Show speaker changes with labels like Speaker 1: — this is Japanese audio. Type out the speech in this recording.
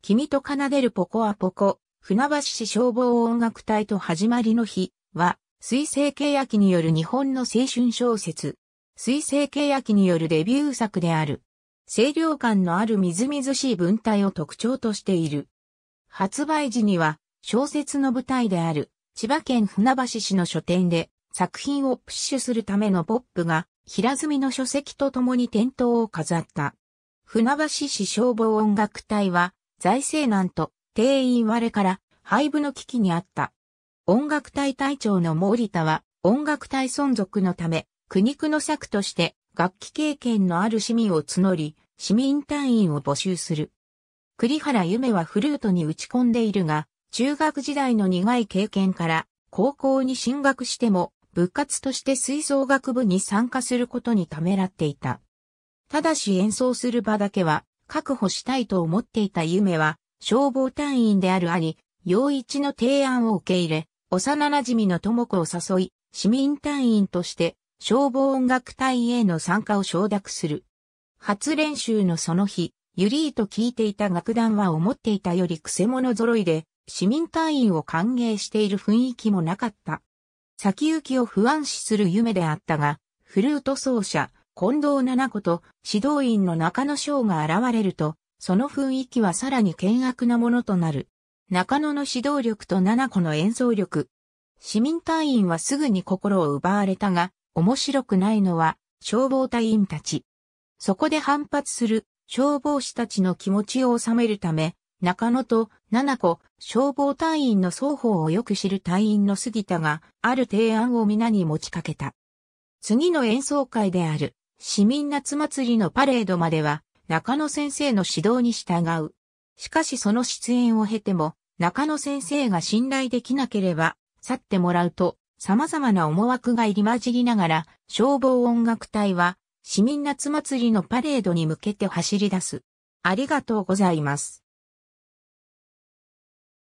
Speaker 1: 君と奏でるポコアポコ、船橋市消防音楽隊と始まりの日は、水星契約による日本の青春小説。水星契約によるデビュー作である。清涼感のあるみずみずしい文体を特徴としている。発売時には、小説の舞台である、千葉県船橋市の書店で、作品をプッシュするためのポップが、平積みの書籍とともに店頭を飾った。船橋市消防音楽隊は、財政難と定員割れから廃部の危機にあった。音楽隊隊長の森田は音楽隊存続のため苦肉の策として楽器経験のある市民を募り市民隊員を募集する。栗原夢はフルートに打ち込んでいるが中学時代の苦い経験から高校に進学しても部活として吹奏楽部に参加することにためらっていた。ただし演奏する場だけは確保したいと思っていた夢は、消防隊員である兄、陽一の提案を受け入れ、幼馴染の智子を誘い、市民隊員として消防音楽隊への参加を承諾する。初練習のその日、ゆりーと聞いていた楽団は思っていたより癖者揃いで、市民隊員を歓迎している雰囲気もなかった。先行きを不安視する夢であったが、フルート奏者、近藤七子と指導員の中野翔が現れると、その雰囲気はさらに険悪なものとなる。中野の指導力と七子の演奏力。市民隊員はすぐに心を奪われたが、面白くないのは消防隊員たち。そこで反発する消防士たちの気持ちを収めるため、中野と七子、消防隊員の双方をよく知る隊員の杉田が、ある提案を皆に持ちかけた。次の演奏会である。市民夏祭りのパレードまでは、中野先生の指導に従う。しかしその出演を経ても、中野先生が信頼できなければ、去ってもらうと、様々な思惑が入り混じりながら、消防音楽隊は、市民夏祭りのパレードに向けて走り出す。ありがとうございます。